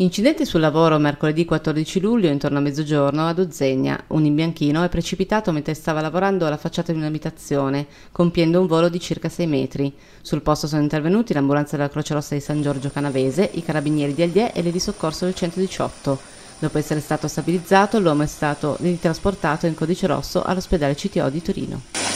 Incidente sul lavoro mercoledì 14 luglio intorno a mezzogiorno ad Ozzegna. Un imbianchino è precipitato mentre stava lavorando alla facciata di un'abitazione, compiendo un volo di circa 6 metri. Sul posto sono intervenuti l'ambulanza della Croce Rossa di San Giorgio Canavese, i carabinieri di Aglie e le di soccorso del 118. Dopo essere stato stabilizzato, l'uomo è stato ritrasportato in codice rosso all'ospedale CTO di Torino.